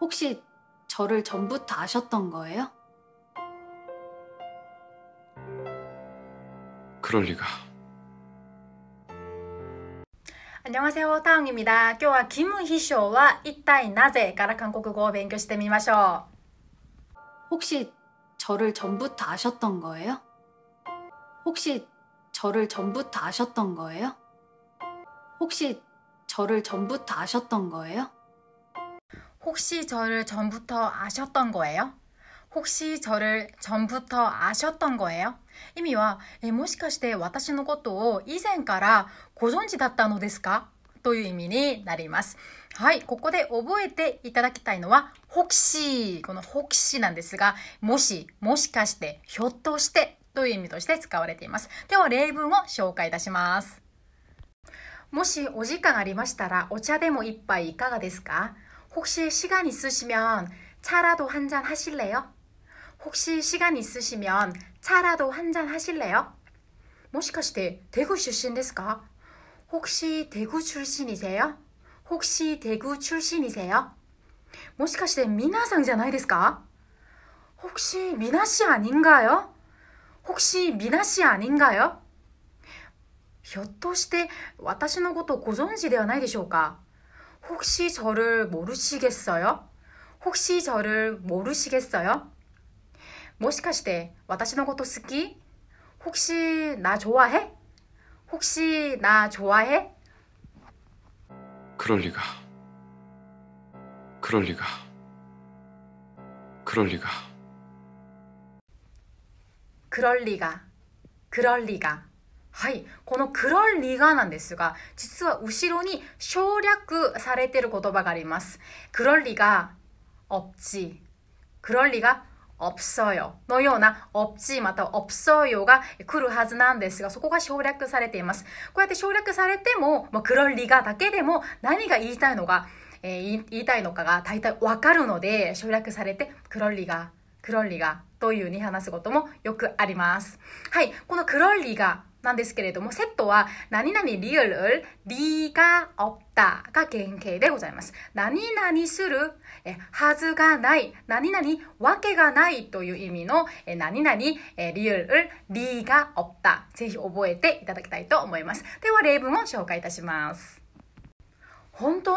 혹시 저를 전부터 아셨던 거예요? 그럴 리가. 안녕하세요, 타옹입니다. 今日は 김희쇼와 一体なぜから 한국어 勉強してみまし 혹시 저를 전부터 아셨던 거예요? 혹시 저를 전부터 아셨던 거예요? 혹시 저를 전부터 아셨던 거예요? 혹시저를전부터아셨던거예요혹시저를전부터아셨던거예요意味は、え、もしかして私のことを以前からご存知だったのですかという意味になります。はい、ここで覚えていただきたいのは、くし、このほくしなんですが、もし、もしかして、ひょっとしてという意味として使われています。では例文を紹介いたします。もしお時間ありましたら、お茶でも一杯いかがですか 혹시 시간 있으시면 차라도 한잔 하실래요? 혹시 시간 있으시면 차라도 한 잔 하실래요? も시카시て 대구 출신ですか? 혹시 대구 출신이세요? 혹시 대구 출신이세요? も시카시て 미나상じゃないですか? 혹시 미나씨 아닌가요? 혹시 미나씨 아닌가요? ひょっとして私のことご存知ではないでしょうか 혹시 저를 모르시겠어요? 혹시 저를 모르시겠어요? 모시카시대, 와타시노 고토 스키? 혹시 나 좋아해? 혹시 나 좋아해? 그럴 리가. 그럴 리가. 그럴 리가. 그럴 리가. 그럴 리가. はい。この黒リガなんですが、実は後ろに省略されてる言葉があります。クロンリガ、クロンリガ、없어요のような없지または없어요が来るはずなんですが、そこが省略されています。こうやって省略されても、まあ、黒リガだけでも何が言いたいのが、えー、言いたいのかが大体わかるので、省略されてク黒リガ、黒リガというに話すこともよくあります。はい。このク黒リガなんですけれども、セットは、何々リアル、リが없だが原型でございます。何々する、えはずがない、何々わけがないという意味の、え何々、え理由、理が없だ。ぜひ覚えていただきたいと思います。では例文を紹介いたします。本当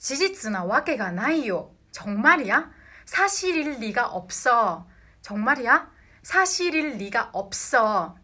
事実なわけがないよ。정말이야사실일리가없어정말이야사실일리가없어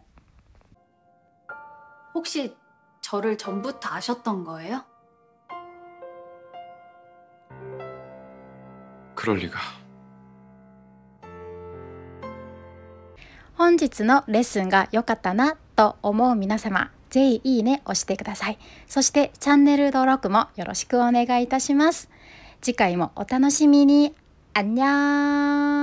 혹시저를전부터아셨던거예요그럴리가本日のレッスンが良かったなと思う皆様、ぜひいいね押してください。そしてチャンネル登録もよろしくお願いいたします。次回もお楽しみに。あんにゃー